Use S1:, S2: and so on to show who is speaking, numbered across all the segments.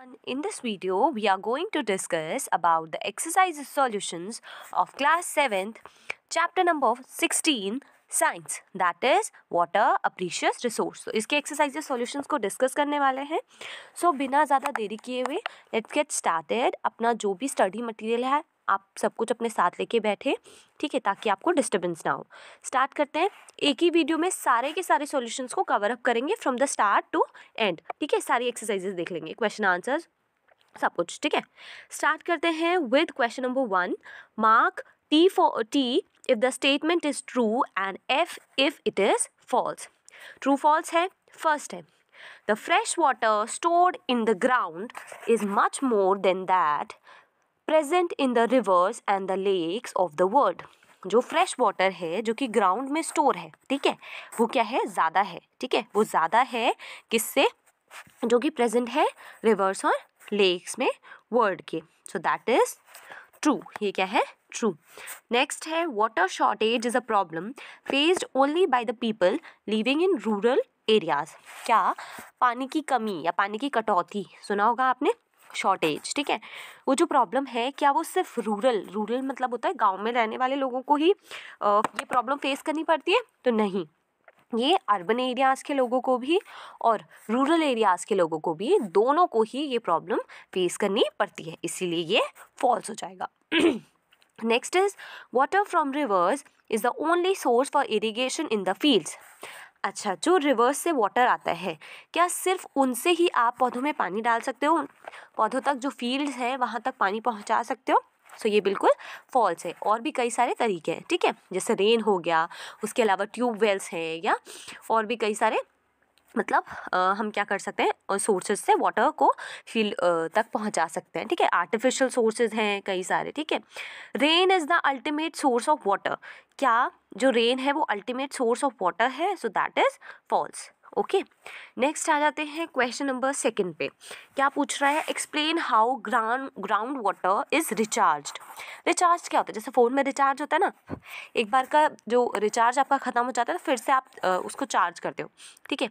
S1: And In this video, we are going to discuss about the exercise solutions of class 7th, chapter number 16, science that is water a precious resource तो इसके exercises solutions को discuss करने वाले हैं सो so, बिना ज़्यादा देरी किए हुए लेट्स गेट स्टार्टेड अपना जो भी स्टडी मटेरियल है आप सब कुछ अपने साथ लेके बैठे ठीक है ताकि आपको डिस्टर्बेंस ना हो स्टार्ट करते हैं एक ही वीडियो में सारे के सारे सॉल्यूशंस को कवर अप करेंगे from the start to end ठीक है सारी एक्सरसाइजेस देख लेंगे क्वेश्चन आंसर्स सब कुछ ठीक है स्टार्ट करते हैं with question number one mark T for T if the statement is true and F if it is false true false है फर्स्ट है The fresh water stored in the ground is much more than that present in the rivers and the lakes of the world जो fresh water है जो कि ground में store है ठीक है वो क्या है ज़्यादा है ठीक है वो ज़्यादा है किससे जो कि प्रेजेंट है रिवर्स और लेक्स में वर्ल्ड के सो दैट इज़ ट्रू ये क्या है ट्रू नेक्स्ट है water shortage is a problem faced only by the people living in rural areas क्या पानी की कमी या पानी की कटौती सुना होगा आपने शॉर्टेज ठीक है वो जो प्रॉब्लम है क्या वो सिर्फ रूरल रूरल मतलब होता है गाँव में रहने वाले लोगों को ही ये प्रॉब्लम फेस करनी पड़ती है तो नहीं ये अर्बन एरियाज़ के लोगों को भी और रूरल एरियाज़ के लोगों को भी दोनों को ही ये प्रॉब्लम फेस करनी पड़ती है इसीलिए ये फॉल्स हो जाएगा next is water from rivers is the only source for irrigation in the fields अच्छा जो रिवर्स से वाटर आता है क्या सिर्फ उनसे ही आप पौधों में पानी डाल सकते हो पौधों तक जो फील्ड्स हैं वहाँ तक पानी पहुँचा सकते हो सो so, ये बिल्कुल फॉल्स है और भी कई सारे तरीके हैं ठीक है जैसे रेन हो गया उसके अलावा ट्यूब वेल्स हैं या और भी कई सारे मतलब आ, हम क्या कर सकते हैं सोर्सेज से वाटर को फील तक पहुंचा सकते हैं ठीक है आर्टिफिशियल सोर्सेज हैं कई सारे ठीक है rain is the ultimate source of water क्या जो रेन है वो अल्टीमेट सोर्स ऑफ वाटर है so that is false okay next आ जाते हैं क्वेश्चन नंबर सेकंड पे क्या पूछ रहा है explain how ground ground water is recharge recharge क्या होता है जैसे फ़ोन में रिचार्ज होता है ना एक बार का जो रिचार्ज आपका ख़त्म हो जाता है तो फिर से आप आ, उसको चार्ज करते हो ठीक है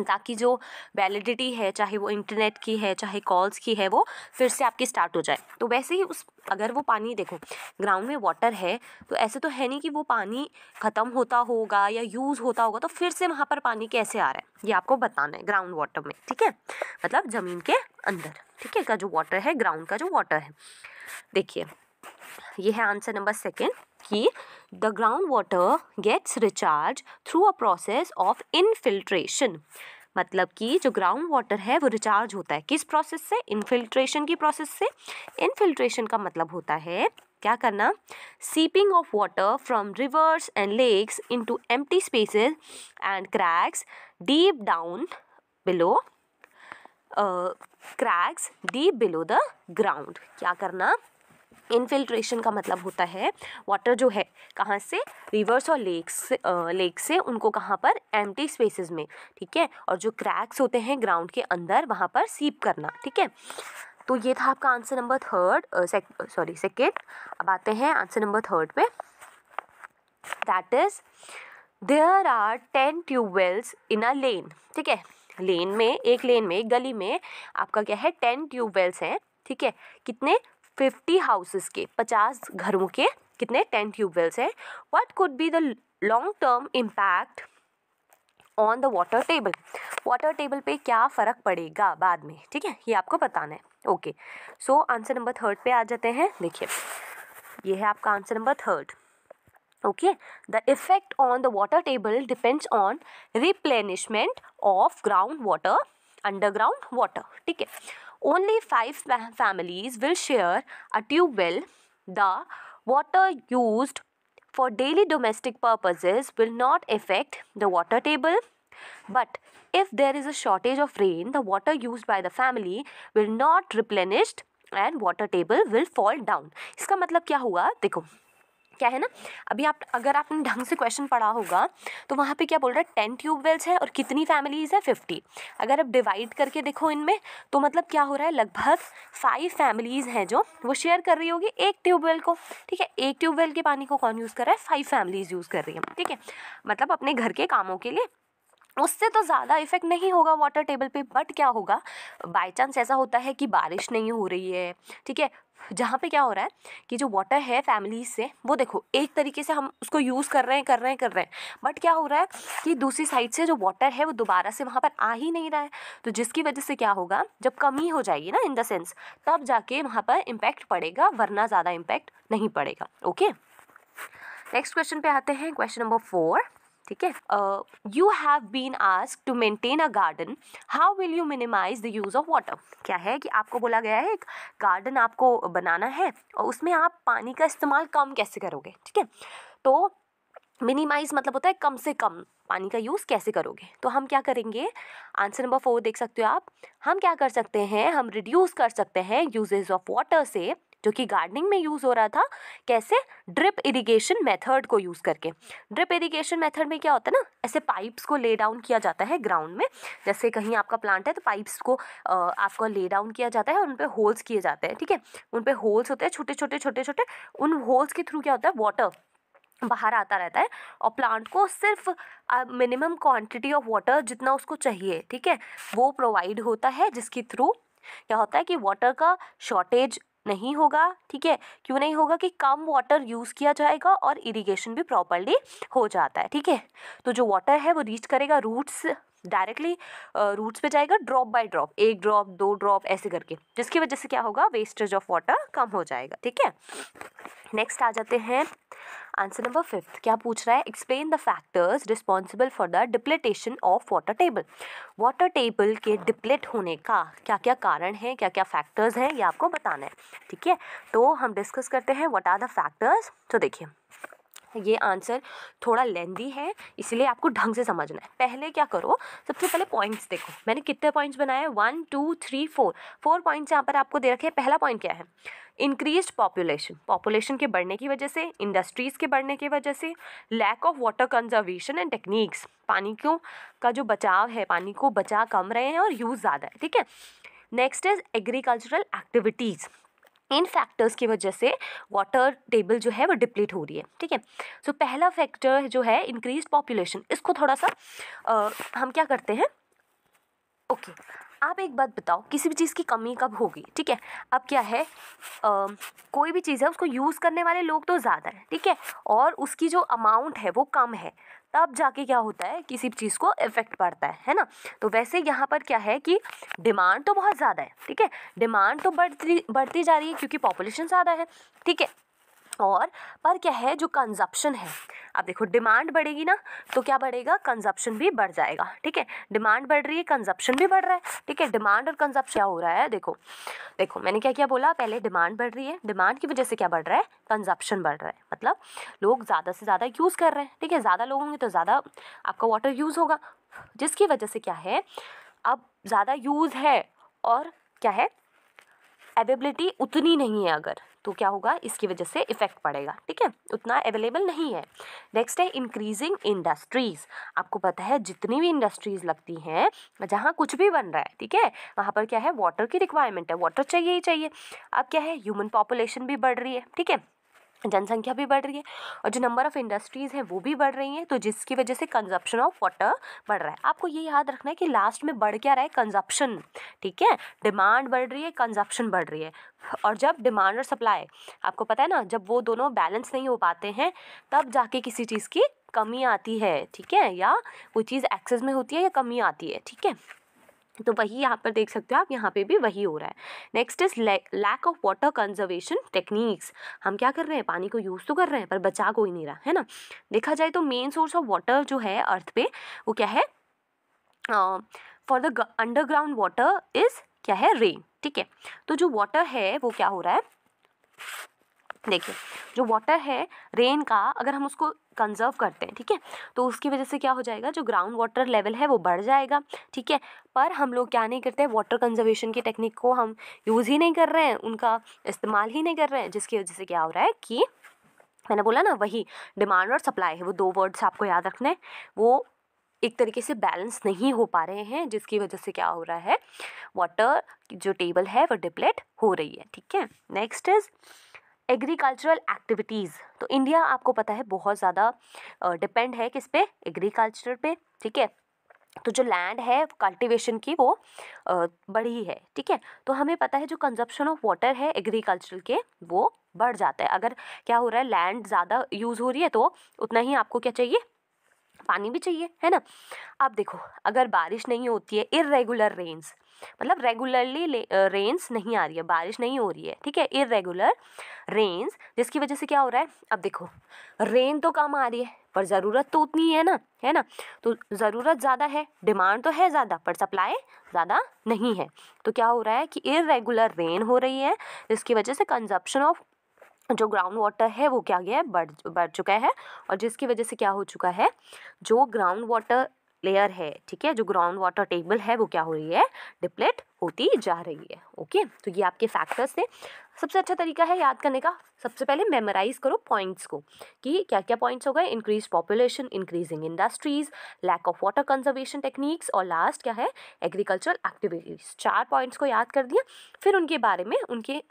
S1: ताकि जो वैलिडिटी है चाहे वो इंटरनेट की है चाहे कॉल्स की है वो फिर से आपकी स्टार्ट हो जाए तो वैसे ही उस अगर वो पानी देखो ग्राउंड में वाटर है तो ऐसे तो है नहीं कि वो पानी ख़त्म होता होगा या यूज़ होता होगा तो फिर से वहाँ पर पानी कैसे आ रहा है ये आपको बताना है ग्राउंड वाटर में ठीक है मतलब ज़मीन के अंदर ठीक है का जो वाटर है ग्राउंड का जो वाटर है देखिए ये है आंसर नंबर सेकेंड कि the ground water gets recharge through a process of infiltration मतलब कि जो ग्राउंड वाटर है वो रिचार्ज होता है किस प्रोसेस से इनफिल्ट्रेशन की प्रोसेस से इनफिल्ट्रेशन का मतलब होता है क्या करना seeping of water from rivers and lakes into empty spaces and cracks deep down below cracks deep below the ground क्या करना इनफिल्ट्रेशन का मतलब होता है वाटर जो है कहाँ से रिवर्स और लेक्स लेक से उनको कहाँ पर एम स्पेसेस में ठीक है और जो क्रैक्स होते हैं ग्राउंड के अंदर वहाँ पर सीप करना ठीक है तो ये था आपका answer number third sorry second अब आते हैं आंसर नंबर थर्ड पे that is there are ten tubewells in a lane ठीक है लेन में एक लेन में एक गली में आपका क्या है टेन ट्यूबवेल्स हैं ठीक है कितने फिफ्टी हाउसेस के पचास घरों के कितने टेन ट्यूबवेल्स हैं what could be the long term impact on the water table water table पे क्या फ़र्क पड़ेगा बाद में ठीक है ये आपको बताना है okay so answer number third पे आ जाते हैं देखिए ये है आपका answer number third okay the effect on the water table depends on replenishment of ground water underground water ठीक है only five families will share a tube well. The water used for daily domestic purposes will not affect the water table. But if there is a shortage of rain, the water used by the family will not replenished and water table will fall down. iska matlab kya hua dekho क्या है ना अभी आप अगर आपने ढंग से question पढ़ा होगा तो वहाँ पे क्या बोल रहा है टेन ट्यूबवेल्स है और कितनी फैमिलीज़ है फिफ्टी अगर आप डिवाइड करके देखो इनमें तो मतलब क्या हो रहा है लगभग फाइव फैमिलीज़ हैं जो वो शेयर कर रही होगी एक ट्यूबवेल को ठीक है एक ट्यूबवेल के पानी को कौन यूज़ कर रहा है फाइव फैमिलीज़ यूज़ कर रही है ठीक है मतलब अपने घर के कामों के लिए उससे तो ज़्यादा इफ़ेक्ट नहीं होगा वाटर टेबल पे बट क्या होगा बाय चांस ऐसा होता है कि बारिश नहीं हो रही है ठीक है जहाँ पे क्या हो रहा है कि जो वाटर है फैमिली से वो देखो एक तरीके से हम उसको यूज़ कर रहे हैं कर रहे हैं कर रहे हैं बट क्या हो रहा है कि दूसरी साइड से जो वाटर है वो दोबारा से वहाँ पर आ ही नहीं रहा है तो जिसकी वजह से क्या होगा जब कमी हो जाएगी ना इन द सेंस तब जाके वहाँ पर इम्पैक्ट पड़ेगा वरना ज़्यादा इम्पैक्ट नहीं पड़ेगा ओके नेक्स्ट क्वेश्चन पे आते हैं क्वेश्चन नंबर फोर ठीक है you have been ask to maintain a garden how will you minimise the use of water क्या है कि आपको बोला गया है एक गार्डन आपको बनाना है और उसमें आप पानी का इस्तेमाल कम कैसे करोगे ठीक है तो मिनिमाइज मतलब होता है कम से कम पानी का यूज़ कैसे करोगे तो हम क्या करेंगे आंसर नंबर फोर देख सकते हो आप हम क्या कर सकते हैं हम रिड्यूस कर सकते हैं यूजेज ऑफ वाटर से जो कि गार्डनिंग में यूज़ हो रहा था कैसे ड्रिप इरिगेशन मेथड को यूज़ करके ड्रिप इरिगेशन मेथड में क्या होता है ना ऐसे पाइप्स को ले डाउन किया जाता है ग्राउंड में जैसे कहीं आपका प्लांट है तो पाइप्स को आपका ले डाउन किया जाता है उन पर होल्स किए जाते हैं ठीक है उन पर होल्स होते हैं छोटे छोटे छोटे छोटे उन होल्स के थ्रू क्या होता है वाटर बाहर आता रहता है और प्लांट को सिर्फ मिनिमम क्वांटिटी ऑफ वाटर जितना उसको चाहिए ठीक है वो प्रोवाइड होता है जिसके थ्रू क्या होता है कि वाटर का शॉर्टेज नहीं होगा ठीक है क्यों नहीं होगा कि कम वाटर यूज़ किया जाएगा और इरिगेशन भी प्रॉपरली हो जाता है ठीक है तो जो वाटर है वो रीच करेगा रूट्स डायरेक्टली रूट्स पे जाएगा ड्रॉप बाय ड्रॉप एक ड्रॉप दो ड्रॉप ऐसे करके जिसकी वजह से क्या होगा वेस्टेज ऑफ वाटर कम हो जाएगा ठीक है नेक्स्ट आ जाते हैं आंसर नंबर फिफ्थ क्या पूछ रहा है explain the factors responsible for the depletion of water table water table के डिप्लेट होने का क्या क्या कारण है क्या क्या फैक्टर्स हैं ये आपको बताना है ठीक है तो हम डिस्कस करते हैं वट आर द फैक्टर्स तो देखिए ये आंसर थोड़ा लेंदी है इसलिए आपको ढंग से समझना है पहले क्या करो सबसे पहले पॉइंट्स देखो मैंने कितने पॉइंट्स बनाए one two three four four points यहाँ पर आपको दे रखे हैं पहला पॉइंट क्या है इंक्रीज पॉपुलेशन पॉपुलेशन के बढ़ने की वजह से इंडस्ट्रीज़ के बढ़ने की वजह से lack of water conservation and techniques पानी को का जो बचाव है पानी को बचा कम रहे हैं और यूज़ ज़्यादा है ठीक है नेक्स्ट इज़ एग्रीकल्चरल एक्टिविटीज़ इन फैक्टर्स की वजह से वाटर टेबल जो है वो डिप्लीट हो रही है ठीक है सो पहला फैक्टर जो है इंक्रीज पॉपुलेशन इसको थोड़ा सा आ, हम क्या करते हैं ओके okay. आप एक बात बताओ किसी भी चीज़ की कमी कब होगी ठीक है अब क्या है आ, कोई भी चीज़ है उसको यूज़ करने वाले लोग तो ज़्यादा है ठीक है और उसकी जो अमाउंट है वो कम है तब जाके क्या होता है किसी चीज़ को इफेक्ट पड़ता है है ना तो वैसे यहाँ पर क्या है कि डिमांड तो बहुत ज़्यादा है ठीक है डिमांड तो बढ़ती बढ़ती जा रही है क्योंकि पॉपुलेशन ज़्यादा है ठीक है और पर क्या है जो कंजप्शन है अब देखो डिमांड बढ़ेगी ना तो क्या बढ़ेगा कंजप्शन भी बढ़ जाएगा ठीक है डिमांड बढ़ रही है कंजप्शन भी बढ़ रहा है ठीक है डिमांड और कंजप्शन क्या हो रहा है देखो देखो मैंने क्या क्या बोला पहले डिमांड बढ़ रही है डिमांड की वजह से क्या बढ़ रहा है कंजप्शन बढ़ रहा है मतलब लोग ज़्यादा से ज़्यादा यूज़ कर रहे हैं ठीक है ज़्यादा लोग होंगे तो ज़्यादा आपका वाटर यूज़ होगा जिसकी वजह से क्या है अब ज़्यादा यूज़ है और क्या है अवेबिलिटी उतनी नहीं है अगर तो क्या होगा इसकी वजह से इफेक्ट पड़ेगा ठीक है उतना अवेलेबल नहीं है नेक्स्ट है इंक्रीजिंग इंडस्ट्रीज़ आपको पता है जितनी भी इंडस्ट्रीज़ लगती हैं जहाँ कुछ भी बन रहा है ठीक है वहाँ पर क्या है वाटर की रिक्वायरमेंट है वाटर चाहिए ही चाहिए अब क्या है ह्यूमन पॉपुलेशन भी बढ़ रही है ठीक है जनसंख्या भी बढ़ रही है और जो नंबर ऑफ़ इंडस्ट्रीज़ हैं वो भी बढ़ रही हैं तो जिसकी वजह से कंजप्शन ऑफ वाटर बढ़ रहा है आपको ये याद रखना है कि लास्ट में बढ़ क्या रहा है कंजप्शन ठीक है डिमांड बढ़ रही है कंजप्शन बढ़ रही है और जब डिमांड और सप्लाई आपको पता है ना जब वो दोनों बैलेंस नहीं हो पाते हैं तब जाके किसी चीज़ की कमी आती है ठीक है या कोई चीज़ एक्सेस में होती है या कमी आती है ठीक है तो वही यहाँ पर देख सकते हो आप यहाँ पे भी वही हो रहा है next is lack of water conservation techniques हम क्या कर रहे हैं पानी को यूज़ तो कर रहे हैं पर बचा कोई नहीं रहा है ना देखा जाए तो मेन सोर्स ऑफ वाटर जो है अर्थ पे वो क्या है for the underground water is क्या है रेन ठीक है तो जो वाटर है वो क्या हो रहा है देखिए जो वाटर है रेन का अगर हम उसको कंजर्व करते हैं ठीक है तो उसकी वजह से क्या हो जाएगा जो ग्राउंड वाटर लेवल है वो बढ़ जाएगा ठीक है पर हम लोग क्या नहीं करते हैं वाटर कंजर्वेशन की टेक्निक को हम यूज़ ही नहीं कर रहे हैं उनका इस्तेमाल ही नहीं कर रहे हैं जिसकी वजह से क्या हो रहा है कि मैंने बोला ना वही डिमांड और सप्लाई है वो दो वर्ड्स आपको याद रखने वो एक तरीके से बैलेंस नहीं हो पा रहे हैं जिसकी वजह से क्या हो रहा है वाटर जो टेबल है वो डिप्लेट हो रही है ठीक है नेक्स्ट इज़ एग्रीकल्चरल एक्टिविटीज़ तो इंडिया आपको पता है बहुत ज़्यादा डिपेंड है किस पे एग्रीकल्चर पे ठीक है तो जो लैंड है कल्टीवेशन की वो बढ़ी है ठीक है तो हमें पता है जो कंजप्शन ऑफ वाटर है एग्रीकल्चर के वो बढ़ जाता है अगर क्या हो रहा है लैंड ज़्यादा यूज़ हो रही है तो उतना ही आपको क्या चाहिए पानी भी चाहिए है ना अब देखो अगर बारिश नहीं होती है इरेगुलर रेन्स मतलब रेगुलरली रेन्स नहीं आ रही है बारिश नहीं हो रही है ठीक है इरेगुलर रेन्स जिसकी वजह से क्या हो रहा है अब देखो रेन तो कम आ रही है पर ज़रूरत तो उतनी है ना है ना तो ज़रूरत ज़्यादा है डिमांड तो है ज़्यादा पर सप्लाई ज़्यादा नहीं है तो क्या हो रहा है कि इरेगुलर रेन हो रही है जिसकी वजह से कंजप्शन ऑफ जो ग्राउंड वाटर है वो क्या गया है बढ़ बढ़ चुका है और जिसकी वजह से क्या हो चुका है जो ग्राउंड वाटर लेयर है ठीक है जो ग्राउंड वाटर टेबल है वो क्या हो रही है डिप्लेट होती जा रही है ओके तो ये आपके फैक्टर्स थे सबसे अच्छा तरीका है याद करने का सबसे पहले मेमोराइज करो पॉइंट्स को कि क्या क्या पॉइंट्स हो गए increase population increasing industries lack of water conservation techniques और लास्ट क्या है एग्रीकल्चरल एक्टिविटीज़ चार पॉइंट्स को याद कर दिया फिर उनके बारे में उनके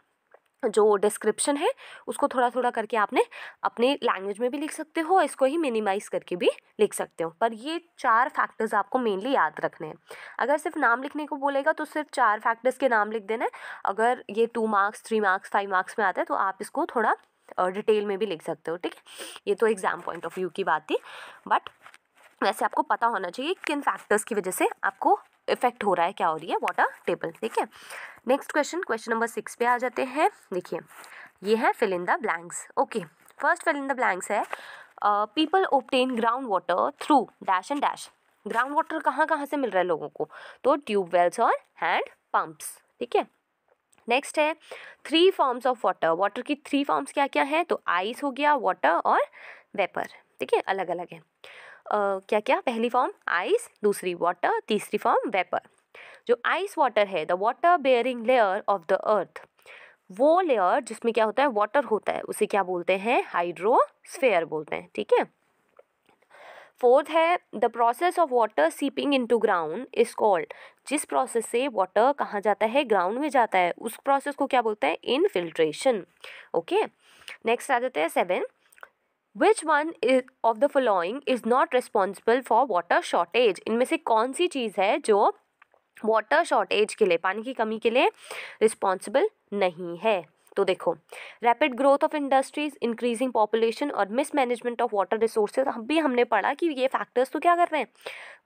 S1: जो डिस्क्रिप्शन है उसको थोड़ा थोड़ा करके आपने अपने लैंग्वेज में भी लिख सकते हो और इसको ही मिनिमाइज़ करके भी लिख सकते हो पर ये चार फैक्टर्स आपको मेनली याद रखने हैं अगर सिर्फ नाम लिखने को बोलेगा तो सिर्फ चार फैक्टर्स के नाम लिख देना है अगर ये two marks three marks five marks में आता है तो आप इसको थोड़ा डिटेल में भी लिख सकते हो ठीक है ये तो एग्ज़ाम पॉइंट ऑफ व्यू की बात थी बट वैसे आपको पता होना चाहिए किन फैक्टर्स की वजह से आपको इफेक्ट हो रहा है क्या हो रही है वाटर टेबल ठीक है next question question number six पे आ जाते हैं देखिए ये है fill the blanks okay first fill the blanks है people obtain ground water through dash and dash ground water कहाँ कहाँ से मिल रहा है लोगों को तो ट्यूब वेल्स और हैंड पम्प्स ठीक है नेक्स्ट है three forms of water water की थ्री फॉर्म्स क्या क्या हैं तो आइस हो गया वाटर और वेपर ठीक है अलग अलग है क्या क्या पहली फॉर्म आइस दूसरी वाटर तीसरी फॉर्म वेपर जो आइस वाटर है the water bearing layer of the earth वो लेयर जिसमें क्या होता है वाटर होता है उसे क्या बोलते हैं हाइड्रोस्फेयर बोलते हैं ठीक है फोर्थ है the process of water seeping into ground is called जिस प्रोसेस से वाटर कहाँ जाता है ग्राउंड में जाता है उस प्रोसेस को क्या बोलते हैं इनफिल्ट्रेशन ओके नेक्स्ट आ जाते हैं seven which one is of the following is not responsible for water shortage इनमें से कौन सी चीज़ है जो वाटर शॉर्टेज के लिए पानी की कमी के लिए रिस्पॉन्सिबल नहीं है तो देखो rapid growth of industries increasing population और मिसमैनेजमेंट ऑफ वाटर रिसोर्सेज हम भी हमने पढ़ा कि ये फैक्टर्स तो क्या कर रहे हैं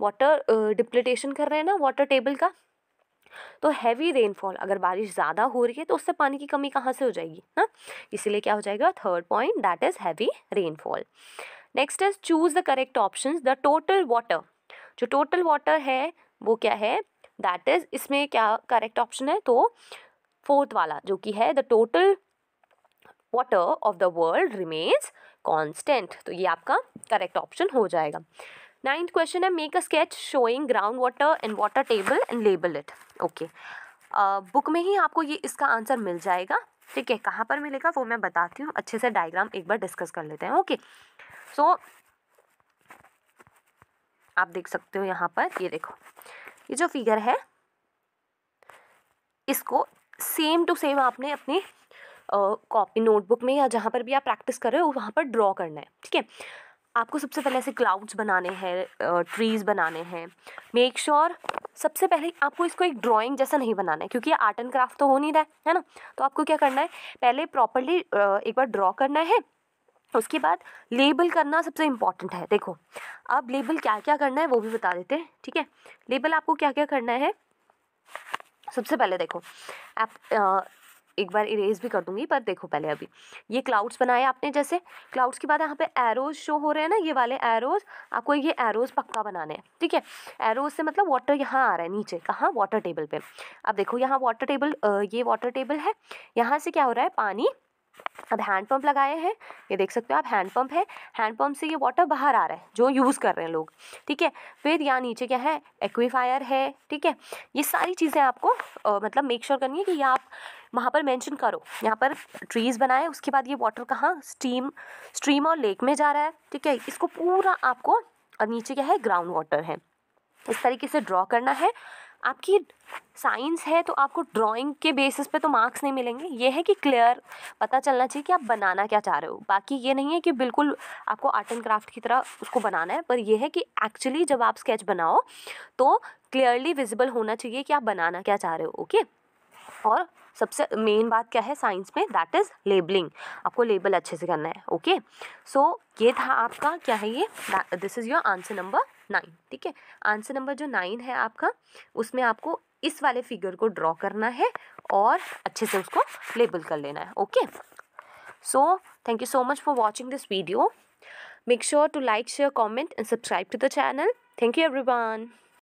S1: वाटर डिप्लीटेशन कर रहे हैं ना वाटर टेबल का तो हैवी रेनफॉल अगर बारिश ज़्यादा हो रही है तो उससे पानी की कमी कहाँ से हो जाएगी ना इसीलिए क्या हो जाएगा third point that is heavy rainfall next is choose the correct option the total water जो टोटल वाटर है वो क्या है दैट इज़ इसमें क्या करेक्ट ऑप्शन है तो फोर्थ वाला जो कि है the total water of the world remains constant तो ये आपका करेक्ट ऑप्शन हो जाएगा नाइन्थ क्वेश्चन है make a sketch showing ground water and water table and label it okay book में ही आपको ये इसका आंसर मिल जाएगा ठीक है कहाँ पर मिलेगा वो मैं बताती हूँ अच्छे से डायग्राम एक बार डिस्कस कर लेते हैं ओके सो so, आप देख सकते हो यहाँ पर ये देखो ये जो फिगर है इसको सेम टू सेम आपने अपने कॉपी नोटबुक में या जहाँ पर भी आप प्रैक्टिस कर रहे हो वहाँ पर ड्रॉ करना है ठीक है आपको सबसे पहले ऐसे क्लाउड्स बनाने हैं ट्रीज़ बनाने हैं मेक श्योर sure, सबसे पहले आपको इसको एक ड्राइंग जैसा नहीं बनाना है क्योंकि आर्ट एंड क्राफ्ट तो हो नहीं रहा है है ना तो आपको क्या करना है पहले प्रॉपरली एक बार ड्रॉ करना है उसके बाद लेबल करना सबसे इम्पॉर्टेंट है देखो अब लेबल क्या क्या करना है वो भी बता देते हैं ठीक है लेबल आपको क्या क्या करना है सबसे पहले देखो आप एक बार इरेज भी कर दूंगी पर देखो पहले अभी ये क्लाउड्स बनाए आपने जैसे क्लाउड्स के बाद यहाँ पे एरोज शो हो रहे हैं ना ये वाले एरोज आपको ये एरोज पक्का बनाने हैं ठीक है एरोज से मतलब वाटर यहाँ आ रहा है नीचे कहाँ वाटर टेबल पर अब देखो यहाँ वाटर टेबल ये वाटर टेबल है यहाँ से क्या हो रहा है पानी अब हैंडपम्प लगाए हैं ये देख सकते हो आप हैंडपम्प है हैंडपम्प से ये वाटर बाहर आ रहा है जो यूज़ कर रहे हैं लोग ठीक है फिर यहाँ नीचे क्या है एक्वीफायर है ठीक है ये सारी चीज़ें आपको आ, मतलब मेक श्योर sure करनी है कि ये आप वहाँ पर मेंशन करो यहाँ पर ट्रीज़ बनाए उसके बाद ये वाटर कहाँ स्टीम स्ट्रीम और लेक में जा रहा है ठीक है इसको पूरा आपको और नीचे क्या है ग्राउंड वाटर है इस तरीके से ड्रॉ करना है आपकी साइंस है तो आपको ड्राइंग के बेसिस पे तो मार्क्स नहीं मिलेंगे ये है कि क्लियर पता चलना चाहिए कि आप बनाना क्या चाह रहे हो बाकी ये नहीं है कि बिल्कुल आपको आर्ट एंड क्राफ्ट की तरह उसको बनाना है पर यह है कि एक्चुअली जब आप स्केच बनाओ तो क्लियरली विजिबल होना चाहिए कि आप बनाना क्या चाह रहे हो ओके और सबसे मेन बात क्या है साइंस में दैट इज़ लेबलिंग आपको लेबल अच्छे से करना है ओके सो so, ये था आपका क्या है ये this is your answer number nine ठीक है आंसर नंबर जो नाइन है आपका उसमें आपको इस वाले फिगर को ड्रॉ करना है और अच्छे से उसको लेबल कर लेना है okay so thank you so much for watching this video make sure to like share comment and subscribe to the channel thank you every